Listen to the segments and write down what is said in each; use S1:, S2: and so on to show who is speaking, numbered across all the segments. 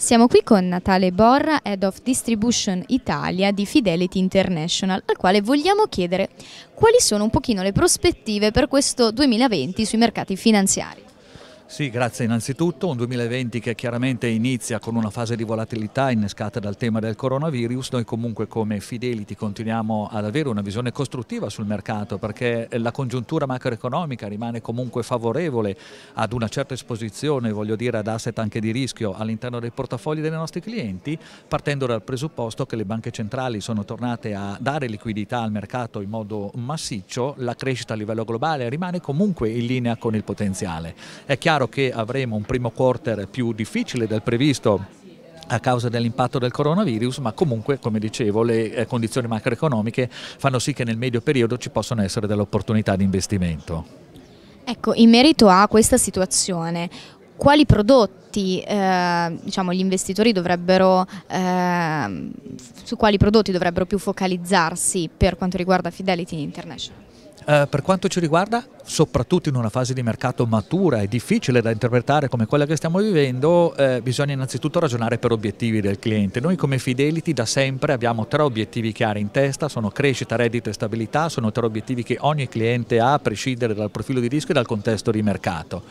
S1: Siamo qui con Natale Borra, Head of Distribution Italia di Fidelity International, al quale vogliamo chiedere quali sono un pochino le prospettive per questo 2020 sui mercati finanziari.
S2: Sì, grazie innanzitutto. Un 2020 che chiaramente inizia con una fase di volatilità innescata dal tema del coronavirus. Noi comunque come Fidelity continuiamo ad avere una visione costruttiva sul mercato perché la congiuntura macroeconomica rimane comunque favorevole ad una certa esposizione, voglio dire ad asset anche di rischio all'interno dei portafogli dei nostri clienti, partendo dal presupposto che le banche centrali sono tornate a dare liquidità al mercato in modo massiccio, la crescita a livello globale rimane comunque in linea con il potenziale. È chiaro chiaro che avremo un primo quarter più difficile del previsto a causa dell'impatto del coronavirus, ma comunque, come dicevo, le eh, condizioni macroeconomiche fanno sì che nel medio periodo ci possano essere delle opportunità di investimento.
S1: Ecco, in merito a questa situazione, quali prodotti eh, diciamo, gli investitori dovrebbero, eh, su quali prodotti dovrebbero più focalizzarsi per quanto riguarda Fidelity International?
S2: Eh, per quanto ci riguarda, soprattutto in una fase di mercato matura e difficile da interpretare come quella che stiamo vivendo, eh, bisogna innanzitutto ragionare per obiettivi del cliente. Noi come Fidelity da sempre abbiamo tre obiettivi chiari in testa, sono crescita, reddito e stabilità, sono tre obiettivi che ogni cliente ha a prescindere dal profilo di rischio e dal contesto di mercato.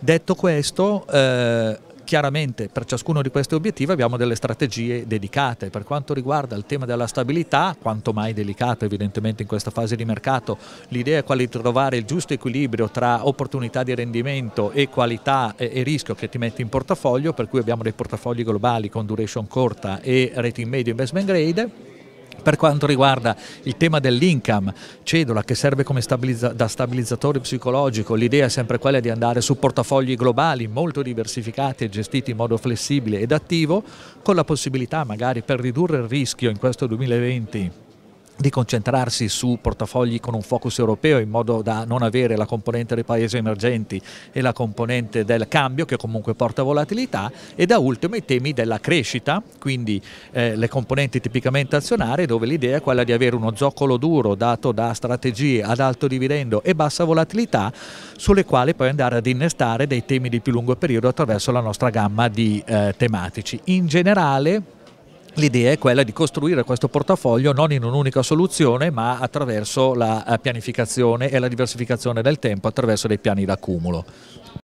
S2: Detto questo, eh, Chiaramente per ciascuno di questi obiettivi abbiamo delle strategie dedicate. Per quanto riguarda il tema della stabilità, quanto mai delicato evidentemente in questa fase di mercato, l'idea è quella di trovare il giusto equilibrio tra opportunità di rendimento e qualità e, rischio che ti metti in portafoglio, per cui abbiamo dei portafogli globali con duration corta e rating medio investment grade per quanto riguarda il tema dell'income, cedola che serve stabilizza da stabilizzatore psicologico, l'idea è sempre quella di andare su portafogli globali molto diversificati e gestiti in modo flessibile ed attivo, con la possibilità magari per ridurre il rischio in questo 2020 di concentrarsi su portafogli con un focus europeo in modo da non avere la componente dei paesi emergenti e la componente del cambio che comunque porta volatilità e da ultimo i temi della crescita, quindi eh, le componenti tipicamente azionarie dove l'idea è quella di avere uno zoccolo duro dato da strategie ad alto dividendo e bassa volatilità sulle quali poi andare ad innestare dei temi di più lungo periodo attraverso la nostra gamma di eh, tematici. In generale L'idea è quella di costruire questo portafoglio non in un'unica soluzione ma attraverso la eh, pianificazione e la diversificazione del tempo attraverso dei piani d'accumulo.